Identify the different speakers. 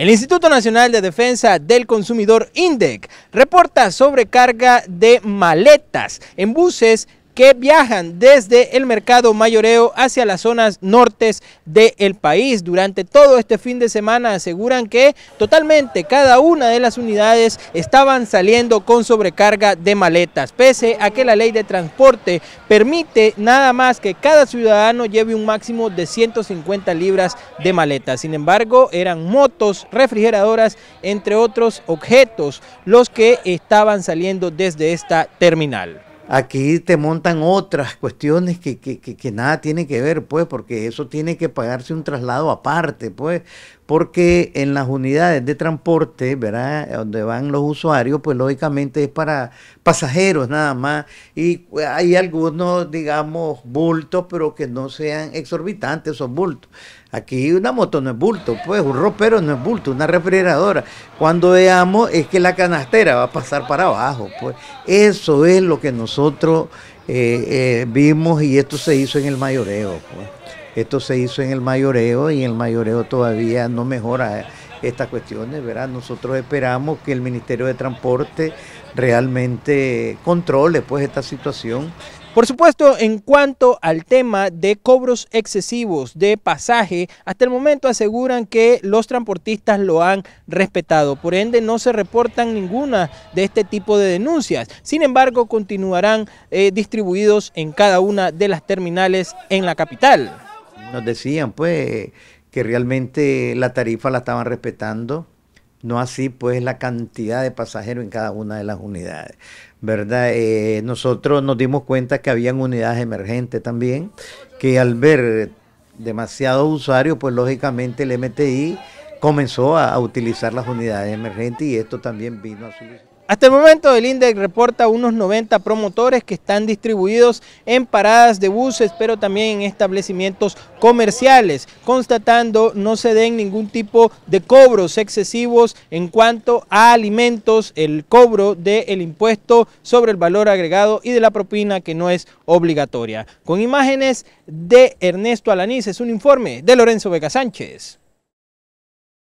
Speaker 1: El Instituto Nacional de Defensa del Consumidor INDEC reporta sobrecarga de maletas en buses que viajan desde el mercado mayoreo hacia las zonas nortes del país. Durante todo este fin de semana aseguran que totalmente cada una de las unidades estaban saliendo con sobrecarga de maletas, pese a que la ley de transporte permite nada más que cada ciudadano lleve un máximo de 150 libras de maletas. Sin embargo, eran motos, refrigeradoras, entre otros objetos, los que estaban
Speaker 2: saliendo desde esta terminal aquí te montan otras cuestiones que, nada tiene que ver, pues, porque eso tiene que pagarse un traslado aparte, pues, porque en las unidades de transporte, ¿verdad? Donde van los usuarios, pues lógicamente es para pasajeros nada más, y hay algunos, digamos, bultos, pero que no sean exorbitantes esos bultos. Aquí una moto no es bulto, pues un ropero no es bulto, una refrigeradora. Cuando veamos es que la canastera va a pasar para abajo, pues eso es lo que nosotros eh, eh, vimos y esto se hizo en el mayoreo, pues. Esto se hizo en el mayoreo y el mayoreo todavía no mejora estas cuestiones, ¿verdad? Nosotros esperamos que el Ministerio de Transporte realmente controle pues esta situación por supuesto, en cuanto al
Speaker 1: tema de cobros excesivos de pasaje, hasta el momento aseguran que los transportistas lo han respetado. Por ende, no se reportan ninguna de este tipo de denuncias. Sin embargo, continuarán eh, distribuidos en cada una de las terminales
Speaker 2: en la capital. Nos decían, pues, que realmente la tarifa la estaban respetando. No así, pues, la cantidad de pasajeros en cada una de las unidades. ¿Verdad? Eh, nosotros nos dimos cuenta que habían unidades emergentes también, que al ver demasiados usuarios, pues lógicamente el MTI comenzó a, utilizar las unidades emergentes y esto también vino a su...
Speaker 1: Hasta el momento el INDEC reporta unos 90 promotores que están distribuidos en paradas de buses, pero también en establecimientos comerciales, constatando no se den ningún tipo de cobros excesivos en cuanto a alimentos, el cobro del impuesto sobre el valor agregado y de la propina que no es obligatoria. Con imágenes de Ernesto Alanís, es un informe de Lorenzo Vega Sánchez.